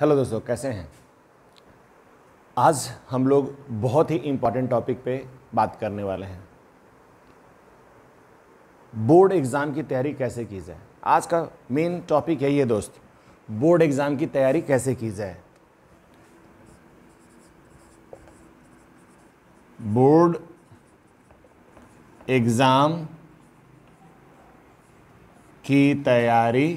hello दोस्तों कैसे हैं आज हम लोग बहुत ही इम्पोर्टेंट टॉपिक पे बात करने वाले हैं बोर्ड एग्ज़ाम की तैयारी कैसे की जाए आज का मेन टॉपिक है ये दोस्त बोर्ड एग्ज़ाम की तैयारी कैसे की जाए बोर्ड एग्ज़ाम की तैयारी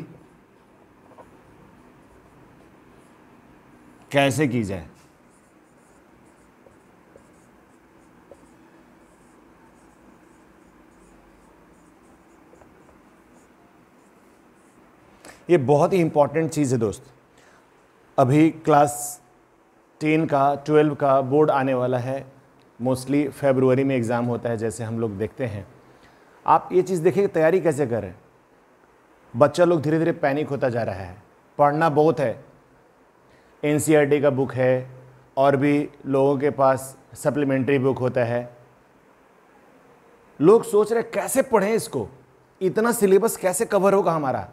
कैसे की जाए ये बहुत ही इंपॉर्टेंट चीज़ है दोस्त अभी क्लास टेन का ट्वेल्व का बोर्ड आने वाला है मोस्टली फेबरवरी में एग्ज़ाम होता है जैसे हम लोग देखते हैं आप ये चीज़ देखिए तैयारी कैसे करें बच्चा लोग धीरे धीरे पैनिक होता जा रहा है पढ़ना बहुत है एन e का बुक है और भी लोगों के पास सप्लीमेंट्री बुक होता है लोग सोच रहे कैसे पढ़ें इसको इतना सिलेबस कैसे कवर होगा हमारा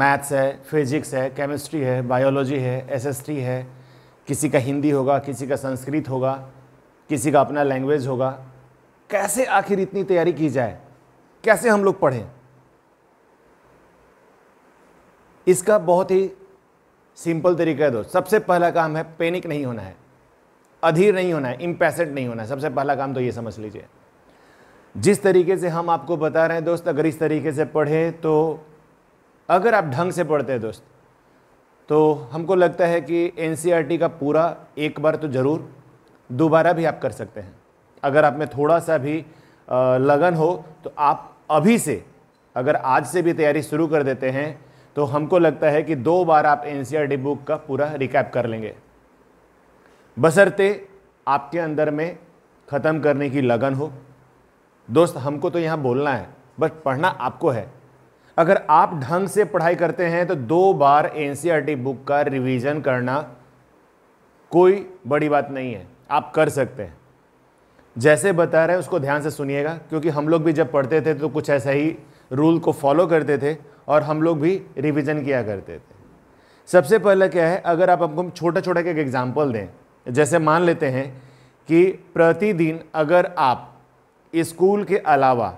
मैथ्स है फिजिक्स है केमिस्ट्री है बायोलॉजी है एसएसटी है किसी का हिंदी होगा किसी का संस्कृत होगा किसी का अपना लैंग्वेज होगा कैसे आखिर इतनी तैयारी की जाए कैसे हम लोग पढ़ें इसका बहुत ही सिंपल तरीका है दोस्त सबसे पहला काम है पैनिक नहीं होना है अधीर नहीं होना है इम्पैसेंट नहीं होना है सबसे पहला काम तो ये समझ लीजिए जिस तरीके से हम आपको बता रहे हैं दोस्त अगर इस तरीके से पढ़े तो अगर आप ढंग से पढ़ते हैं दोस्त तो हमको लगता है कि एन e का पूरा एक बार तो ज़रूर दोबारा भी आप कर सकते हैं अगर आप में थोड़ा सा भी लगन हो तो आप अभी से अगर आज से भी तैयारी शुरू कर देते हैं तो हमको लगता है कि दो बार आप एन बुक e का पूरा रिकैप कर लेंगे बसरते आपके अंदर में ख़त्म करने की लगन हो दोस्त हमको तो यहाँ बोलना है बट पढ़ना आपको है अगर आप ढंग से पढ़ाई करते हैं तो दो बार एन बुक e का रिवीजन करना कोई बड़ी बात नहीं है आप कर सकते हैं जैसे बता रहे हैं उसको ध्यान से सुनिएगा क्योंकि हम लोग भी जब पढ़ते थे तो कुछ ऐसा ही रूल को फॉलो करते थे और हम लोग भी रिविज़न किया करते थे सबसे पहले क्या है अगर आप हमको छोटा छोटा एक एग्जाम्पल दें जैसे मान लेते हैं कि प्रतिदिन अगर आप स्कूल के अलावा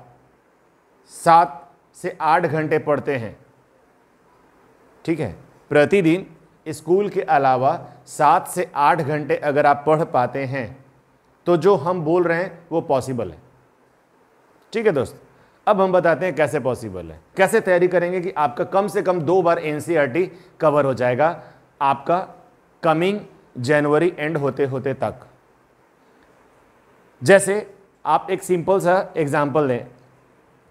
सात से आठ घंटे पढ़ते हैं ठीक है प्रतिदिन स्कूल के अलावा सात से आठ घंटे अगर आप पढ़ पाते हैं तो जो हम बोल रहे हैं वो पॉसिबल है ठीक है दोस्त अब हम बताते हैं कैसे पॉसिबल है कैसे तैयारी करेंगे कि आपका कम से कम दो बार एन कवर e हो जाएगा आपका कमिंग जनवरी एंड होते होते तक जैसे आप एक सिंपल सा एग्जाम्पल दें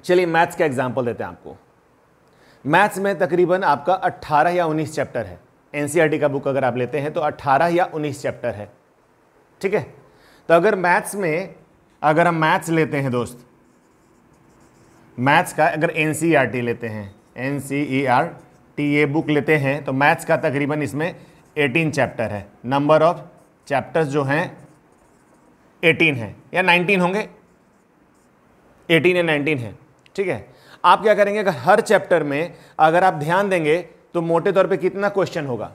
चलिए मैथ्स का एग्जाम्पल देते हैं आपको मैथ्स में तकरीबन आपका 18 या 19 चैप्टर है एन e का बुक अगर आप लेते हैं तो 18 या 19 चैप्टर है ठीक है तो अगर मैथ्स में अगर हम मैथ्स लेते हैं दोस्त मैथ्स का अगर एन e लेते हैं एन टी ए बुक लेते हैं तो मैथ्स का तकरीबन इसमें 18 चैप्टर है नंबर ऑफ चैप्टर्स जो हैं 18 हैं या 19 होंगे 18 या 19 हैं ठीक है आप क्या करेंगे अगर हर चैप्टर में अगर आप ध्यान देंगे तो मोटे तौर पे कितना क्वेश्चन होगा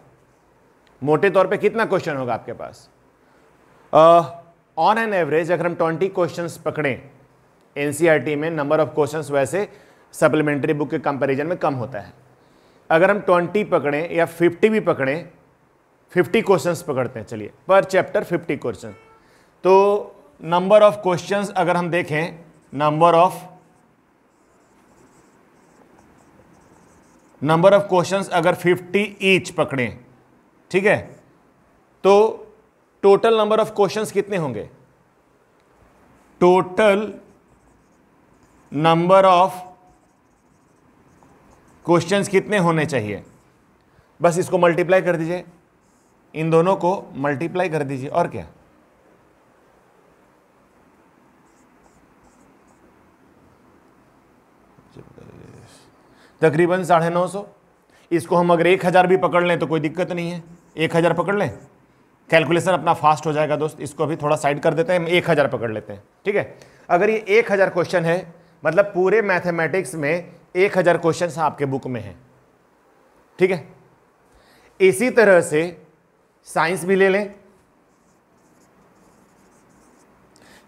मोटे तौर पे कितना क्वेश्चन होगा आपके पास ऑन एन एवरेज अगर हम 20 क्वेश्चंस पकड़ें एन e में नंबर ऑफ क्वेश्चंस वैसे सप्लीमेंट्री बुक के कंपैरिजन में कम होता है अगर हम 20 पकड़ें या 50 भी पकड़ें 50 क्वेश्चंस पकड़ते हैं चलिए पर चैप्टर 50 क्वेश्चन तो नंबर ऑफ क्वेश्चंस अगर हम देखें number of number of questions अगर 50 ईच पकड़ें ठीक है तो टोटल नंबर ऑफ क्वेश्चंस कितने होंगे टोटल नंबर ऑफ क्वेश्चंस कितने होने चाहिए बस इसको मल्टीप्लाई कर दीजिए इन दोनों को मल्टीप्लाई कर दीजिए और क्या तकरीबन साढ़े नौ सौ इसको हम अगर एक हज़ार भी पकड़ लें तो कोई दिक्कत नहीं है एक हज़ार पकड़ लें कैलकुलेशन अपना फास्ट हो जाएगा दोस्त इसको भी थोड़ा साइड कर देते हैं हम एक हज़ार पकड़ लेते हैं ठीक है अगर ये एक हज़ार क्वेश्चन है मतलब पूरे मैथमेटिक्स में एक हज़ार क्वेश्चन आपके बुक में हैं ठीक है इसी तरह से साइंस भी ले लें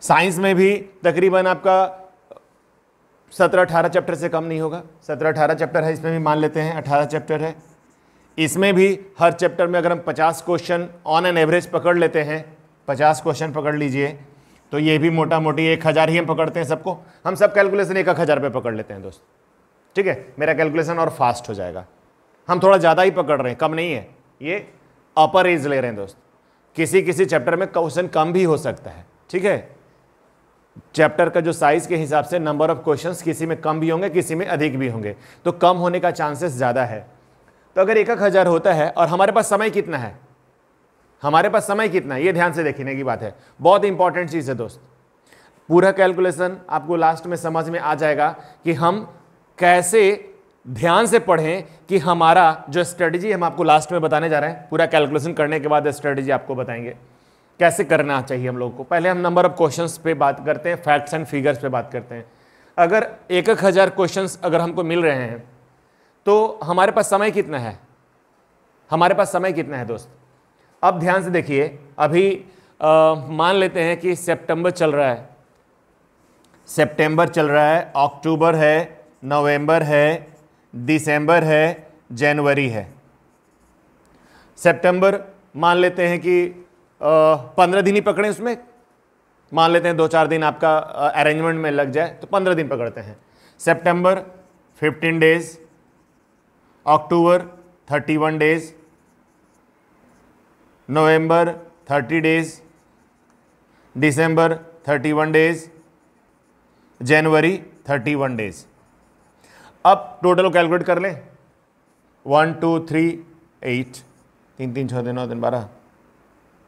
साइंस में भी तकरीबन आपका सत्रह अठारह चैप्टर से कम नहीं होगा सत्रह अठारह चैप्टर है इसमें भी मान लेते हैं अठारह चैप्टर है इसमें भी हर चैप्टर में अगर हम पचास क्वेश्चन ऑन एन एवरेज पकड़ लेते हैं पचास क्वेश्चन पकड़ लीजिए तो ये भी मोटा मोटी एक हज़ार ही हम पकड़ते हैं सबको हम सब कैलकुलेशन एक एक हज़ार पे पकड़ लेते हैं दोस्त ठीक है मेरा कैलकुलेशन और फास्ट हो जाएगा हम थोड़ा ज़्यादा ही पकड़ रहे हैं कम नहीं है ये अपर एज ले रहे हैं दोस्त किसी किसी चैप्टर में क्वेश्चन कम भी हो सकता है ठीक है चैप्टर का जो साइज़ के हिसाब से नंबर ऑफ क्वेश्चंस किसी में कम भी होंगे किसी में अधिक भी होंगे तो कम होने का चांसेस ज़्यादा है तो अगर एक एक हज़ार होता है और हमारे पास समय कितना है हमारे पास समय कितना है ये ध्यान से देखने की बात है बहुत इंपॉर्टेंट चीज़ है दोस्त पूरा कैलकुलेशन आपको लास्ट में समझ में आ जाएगा कि हम कैसे ध्यान से पढ़ें कि हमारा जो स्ट्रेटजी हम आपको लास्ट में बताने जा रहे हैं पूरा कैलकुलेशन करने के बाद स्ट्रेटजी आपको बताएंगे कैसे करना चाहिए हम लोग को पहले हम नंबर ऑफ क्वेश्चन पे बात करते हैं फैक्ट्स एंड फिगर्स पे बात करते हैं अगर एक एक हज़ार क्वेश्चन अगर हमको मिल रहे हैं तो हमारे पास समय कितना है हमारे पास समय कितना है दोस्त अब ध्यान से देखिए अभी आ, मान लेते हैं कि सितंबर चल रहा है सितंबर चल रहा है अक्टूबर है नवंबर है दिसंबर है जनवरी है सितंबर मान लेते हैं कि पंद्रह दिन ही पकड़ें उसमें मान लेते हैं दो चार दिन आपका अरेंजमेंट में लग जाए तो पंद्रह दिन पकड़ते हैं सितंबर फिफ्टीन डेज अक्टूबर वन डेज नवंबर 30 डेज दिसंबर 31 डेज जनवरी 31 डेज अब टोटल कैलकुलेट कर लें वन टू थ्री एट तीन तीन छः दिन नौ दिन बारह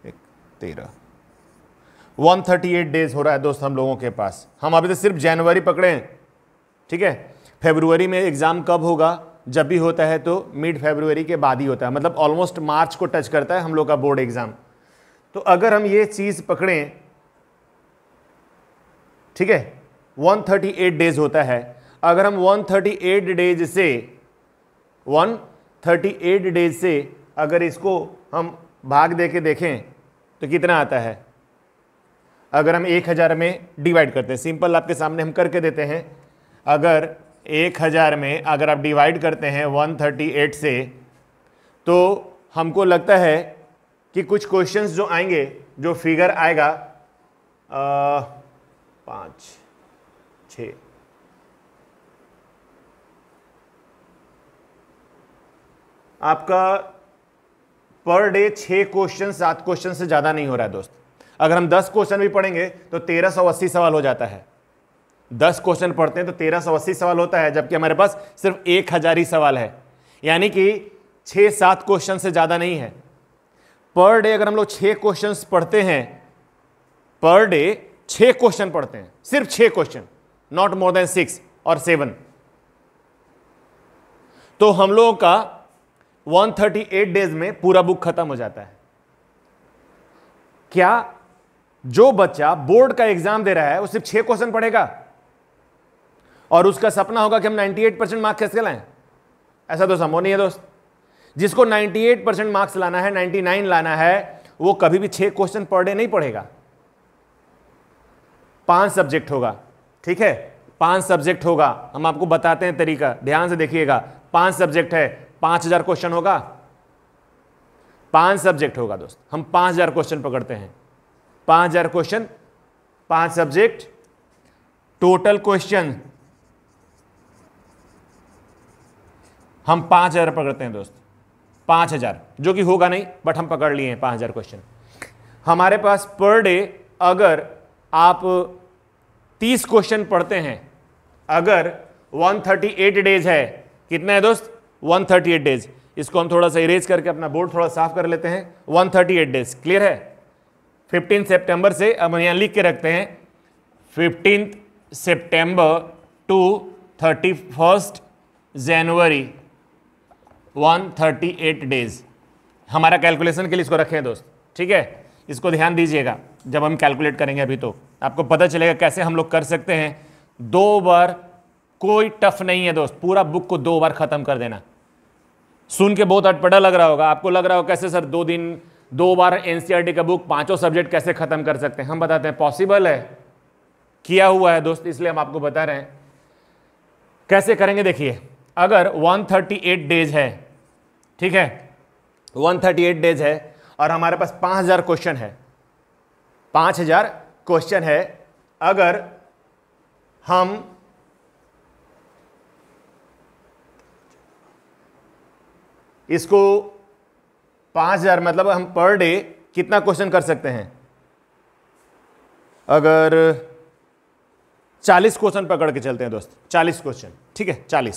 एक तेरह वन थर्टी एट डेज हो रहा है दोस्त हम लोगों के पास हम अभी तो सिर्फ जनवरी पकड़े हैं ठीक है फेबरवरी में एग्ज़ाम कब होगा जब भी होता है तो मिड फेब्रुवरी के बाद ही होता है मतलब ऑलमोस्ट मार्च को टच करता है हम लोग का बोर्ड एग्ज़ाम तो अगर हम ये चीज़ पकड़ें ठीक है 138 डेज होता है अगर हम 138 डेज से 138 डेज से अगर इसको हम भाग दे के देखें तो कितना आता है अगर हम एक हज़ार में डिवाइड करते हैं सिंपल आपके सामने हम करके देते हैं अगर एक हज़ार में अगर आप डिवाइड करते हैं 138 से तो हमको लगता है कि कुछ क्वेश्चंस जो आएंगे जो फिगर आएगा आ, पाँच छ आपका पर डे छः क्वेश्चन सात क्वेश्चन से ज़्यादा नहीं हो रहा है दोस्त अगर हम दस क्वेश्चन भी पढ़ेंगे तो तेरह सौ अस्सी सवाल हो जाता है दस क्वेश्चन पढ़ते हैं तो तेरह सौ अस्सी सवाल होता है जबकि हमारे पास सिर्फ एक हजार ही सवाल है यानी कि छः सात क्वेश्चन से ज़्यादा नहीं है पर डे अगर हम लोग छः क्वेश्चन पढ़ते हैं पर डे छः क्वेश्चन पढ़ते हैं सिर्फ छः question not more than six और सेवन तो हम लोगों का 138 डेज में पूरा बुक खत्म हो जाता है क्या जो बच्चा बोर्ड का एग्जाम दे रहा है वो सिर्फ छह क्वेश्चन पढ़ेगा और उसका सपना होगा कि हम 98 परसेंट मार्क्स कैसे लाएं ऐसा तो संभव नहीं है दोस्त जिसको 98 परसेंट मार्क्स लाना है 99 लाना है वो कभी भी छह क्वेश्चन पर डे नहीं पढ़ेगा पांच सब्जेक्ट होगा ठीक है पांच सब्जेक्ट होगा हम आपको बताते हैं तरीका ध्यान से देखिएगा पांच सब्जेक्ट है पांच हजार क्वेश्चन होगा पांच सब्जेक्ट होगा दोस्त हम पांच हजार क्वेश्चन पकड़ते हैं पांच हजार क्वेश्चन पांच सब्जेक्ट टोटल क्वेश्चन हम पाँच हज़ार पकड़ते हैं दोस्त पाँच हज़ार जो कि होगा नहीं बट हम पकड़ लिए हैं पाँच हज़ार क्वेश्चन हमारे पास पर डे अगर आप तीस क्वेश्चन पढ़ते हैं अगर वन थर्टी एट डेज है कितना है दोस्त वन थर्टी एट डेज इसको हम थोड़ा सा इरेज करके अपना बोर्ड थोड़ा साफ कर लेते हैं one thirty eight days clear है फिफ्टीन सेप्टेंबर से अब हम यहाँ लिख के रखते हैं fifteen September to thirty first जनवरी वन थर्टी एट डेज हमारा कैलकुलेशन के लिए इसको रखें दोस्त ठीक है इसको ध्यान दीजिएगा जब हम कैलकुलेट करेंगे अभी तो आपको पता चलेगा कैसे हम लोग कर सकते हैं दो बार कोई टफ नहीं है दोस्त पूरा बुक को दो बार ख़त्म कर देना सुन के बहुत अटपटा लग रहा होगा आपको लग रहा होगा कैसे सर दो दिन दो बार एन e का बुक पाँचों सब्जेक्ट कैसे ख़त्म कर सकते हैं हम बताते हैं पॉसिबल है किया हुआ है दोस्त इसलिए हम आपको बता रहे हैं कैसे करेंगे देखिए अगर 138 डेज है ठीक है 138 डेज है और हमारे पास 5000 क्वेश्चन है 5000 क्वेश्चन है अगर हम इसको 5000 मतलब हम पर डे कितना क्वेश्चन कर सकते हैं अगर 40 क्वेश्चन पकड़ के चलते हैं दोस्त 40 क्वेश्चन ठीक है 40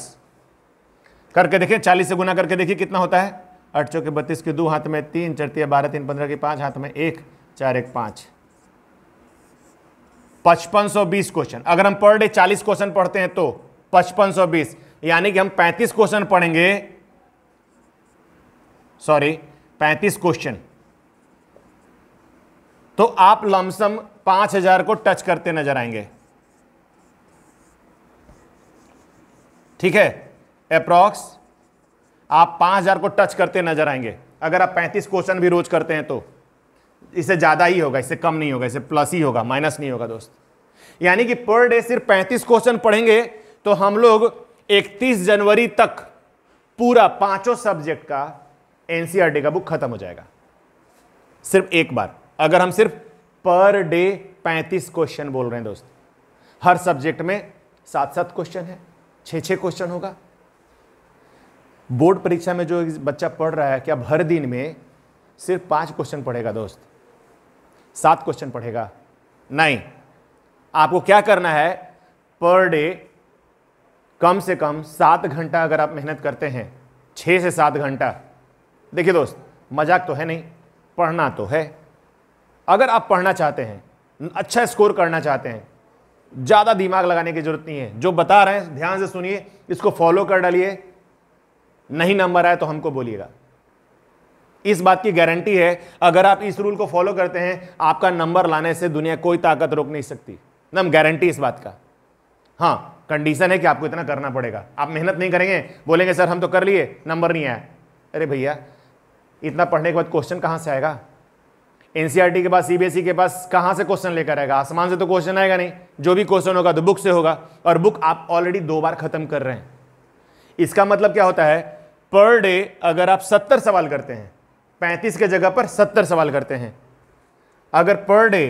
करके देखिए चालीस से गुना करके देखिए कितना होता है अठ चौके बत्तीस के दो हाथ में तीन चरती बारह तीन पंद्रह के पांच हाथ में एक चार एक पांच पचपन सौ बीस क्वेश्चन अगर हम पर डे चालीस क्वेश्चन पढ़ते हैं तो पचपन सौ बीस यानी कि हम पैंतीस क्वेश्चन पढ़ेंगे सॉरी पैंतीस क्वेश्चन तो आप लमसम पांच हजार को टच करते नजर आएंगे ठीक है अप्रॉक्स आप 5000 को टच करते नजर आएंगे अगर आप 35 क्वेश्चन भी रोज करते हैं तो इससे ज़्यादा ही होगा इससे कम नहीं होगा इससे प्लस ही होगा माइनस नहीं होगा दोस्त यानी कि पर डे सिर्फ 35 क्वेश्चन पढ़ेंगे तो हम लोग 31 जनवरी तक पूरा पांचों सब्जेक्ट का एनसीआर का बुक खत्म हो जाएगा सिर्फ एक बार अगर हम सिर्फ पर डे पैंतीस क्वेश्चन बोल रहे हैं दोस्त हर सब्जेक्ट में सात सात क्वेश्चन है छ छ क्वेश्चन होगा बोर्ड परीक्षा में जो बच्चा पढ़ रहा है कि अब हर दिन में सिर्फ पाँच क्वेश्चन पढ़ेगा दोस्त सात क्वेश्चन पढ़ेगा नहीं आपको क्या करना है पर डे कम से कम सात घंटा अगर आप मेहनत करते हैं छः से सात घंटा देखिए दोस्त मजाक तो है नहीं पढ़ना तो है अगर आप पढ़ना चाहते हैं अच्छा स्कोर करना चाहते हैं ज़्यादा दिमाग लगाने की जरूरत नहीं है जो बता रहे हैं ध्यान से सुनिए इसको फॉलो कर डालिए नहीं नंबर आए तो हमको बोलिएगा इस बात की गारंटी है अगर आप इस रूल को फॉलो करते हैं आपका नंबर लाने से दुनिया कोई ताकत रोक नहीं सकती नम गारंटी इस बात का हाँ कंडीशन है कि आपको इतना करना पड़ेगा आप मेहनत नहीं करेंगे बोलेंगे सर हम तो कर लिए नंबर नहीं आया अरे भैया इतना पढ़ने के बाद क्वेश्चन कहाँ से आएगा एनसीईआरटी e के पास सीबीएसई e के पास कहाँ से क्वेश्चन लेकर आएगा आसमान से तो क्वेश्चन आएगा नहीं जो भी क्वेश्चन होगा तो बुक से होगा और बुक आप ऑलरेडी दो बार खत्म कर रहे हैं इसका मतलब क्या होता है पर डे अगर आप सत्तर सवाल करते हैं पैंतीस के जगह पर सत्तर सवाल करते हैं अगर पर डे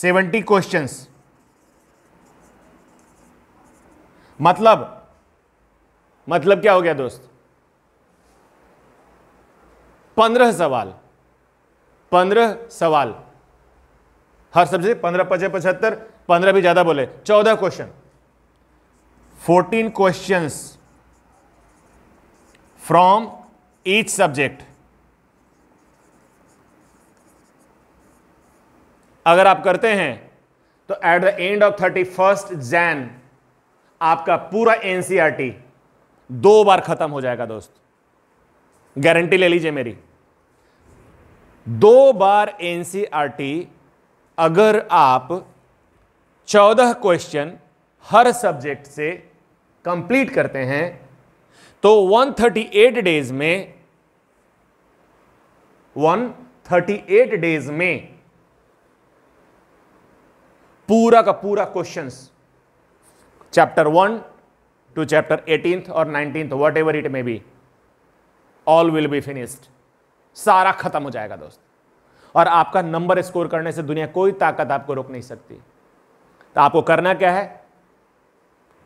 सेवेंटी क्वेश्चंस मतलब मतलब क्या हो गया दोस्त पंद्रह सवाल पंद्रह सवाल हर सब्जेक्ट पंद्रह पचे पचहत्तर पंद्रह भी ज्यादा बोले चौदह question fourteen questions from each subject अगर आप करते हैं तो at the end of thirty first Jan आपका पूरा एनसीईआरटी e दो बार खत्म हो जाएगा दोस्त गारंटी ले लीजिए मेरी दो बार एनसीईआरटी e अगर आप चौदह क्वेश्चन हर सब्जेक्ट से कंप्लीट करते हैं तो 138 डेज में 138 डेज में पूरा का पूरा questions chapter one two chapter eighteenth और nineteenth whatever it may be all will be finished सारा खत्म हो जाएगा दोस्त और आपका नंबर स्कोर करने से दुनिया कोई ताकत आपको रोक नहीं सकती तो आपको करना क्या है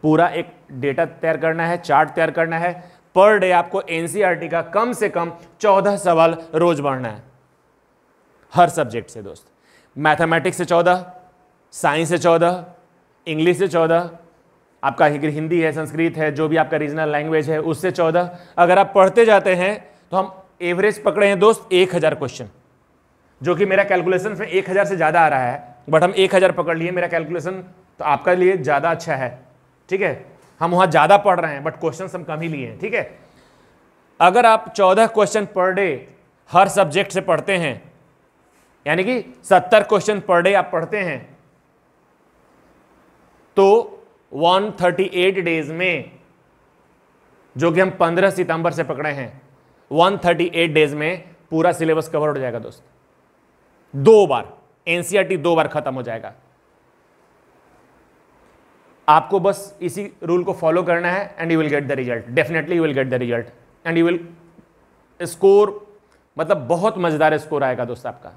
पूरा एक डेटा तैयार करना है चार्ट तैयार करना है पर डे आपको एनसीईआरटी का कम से कम चौदह सवाल रोज बढ़ना है हर सब्जेक्ट से दोस्त मैथमेटिक्स से चौदह साइंस से चौदह इंग्लिश से चौदह आपका हिंदी है संस्कृत है जो भी आपका रीजनल लैंग्वेज है उससे चौदह अगर आप पढ़ते जाते हैं तो हम एवरेज पकड़े हैं दोस्त एक हज़ार क्वेश्चन जो कि मेरा कैलकुलेशन में एक हज़ार से ज़्यादा आ रहा है बट हम एक हज़ार पकड़ लिए मेरा कैलकुलेशन तो आपका लिए ज़्यादा अच्छा है ठीक है हम वहां ज़्यादा पढ़ रहे हैं बट क्वेश्चन हम कम ही लिए हैं ठीक है अगर आप चौदह क्वेश्चन पर डे हर सब्जेक्ट से पढ़ते हैं यानी कि सत्तर क्वेश्चन पर डे आप पढ़ते हैं तो 138 डेज में जो कि हम 15 सितंबर से पकड़े हैं 138 डेज में पूरा सिलेबस कवर हो जाएगा दोस्त दो बार एनसीआरटी e दो बार खत्म हो जाएगा आपको बस इसी रूल को फॉलो करना है and you will get the result definitely you will get the result and you will score मतलब बहुत मज़ेदार स्कोर आएगा दोस्त आपका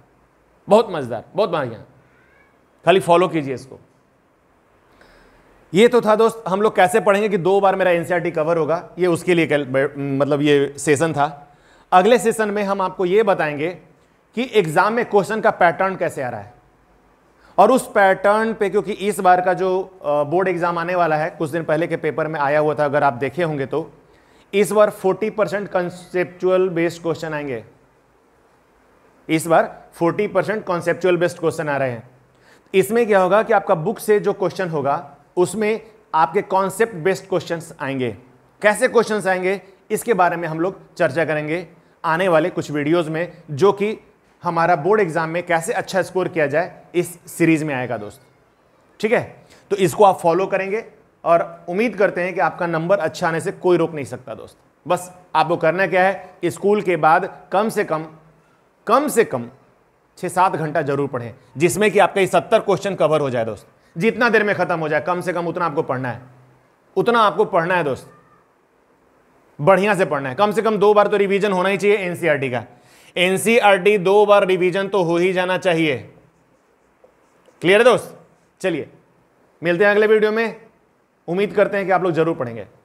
बहुत मज़ेदार बहुत बढ़िया खाली फॉलो कीजिए इसको ये तो था दोस्त हम लोग कैसे पढ़ेंगे कि दो बार मेरा एनसीआरटी कवर e होगा ये उसके लिए कल मतलब ये सेशन था अगले सेशन में हम आपको ये बताएंगे कि एग्ज़ाम में क्वेश्चन का पैटर्न कैसे आ रहा है और उस पैटर्न पे क्योंकि इस बार का जो बोर्ड एग्जाम आने वाला है कुछ दिन पहले के पेपर में आया हुआ था अगर आप देखे होंगे तो इस बार 40 परसेंट कंसेप्चुअल बेस्ड क्वेश्चन आएंगे इस बार 40 परसेंट कॉन्सेप्चुअल बेस्ड क्वेश्चन आ रहे हैं इसमें क्या होगा कि आपका बुक से जो क्वेश्चन होगा उसमें आपके कॉन्सेप्ट बेस्ड क्वेश्चन आएंगे कैसे क्वेश्चन आएंगे इसके बारे में हम लोग चर्चा करेंगे आने वाले कुछ वीडियोज में जो कि हमारा बोर्ड एग्जाम में कैसे अच्छा स्कोर किया जाए इस सीरीज में आएगा दोस्त ठीक है तो इसको आप फॉलो करेंगे और उम्मीद करते हैं कि आपका नंबर अच्छा आने से कोई रोक नहीं सकता दोस्त बस आपको करना क्या है स्कूल के बाद कम से कम कम से कम छः सात घंटा जरूर पढ़ें जिसमें कि आपका ये सत्तर क्वेश्चन कवर हो जाए दोस्त जितना देर में खत्म हो जाए कम से कम उतना आपको पढ़ना है उतना आपको पढ़ना है दोस्त बढ़िया से पढ़ना है कम से कम दो बार तो रिवीजन होना ही चाहिए एनसीईआरटी का एनसीआरटी दो बार रिवीजन तो हो ही जाना चाहिए क्लियर है दोस्त चलिए मिलते हैं अगले वीडियो में उम्मीद करते हैं कि आप लोग जरूर पढ़ेंगे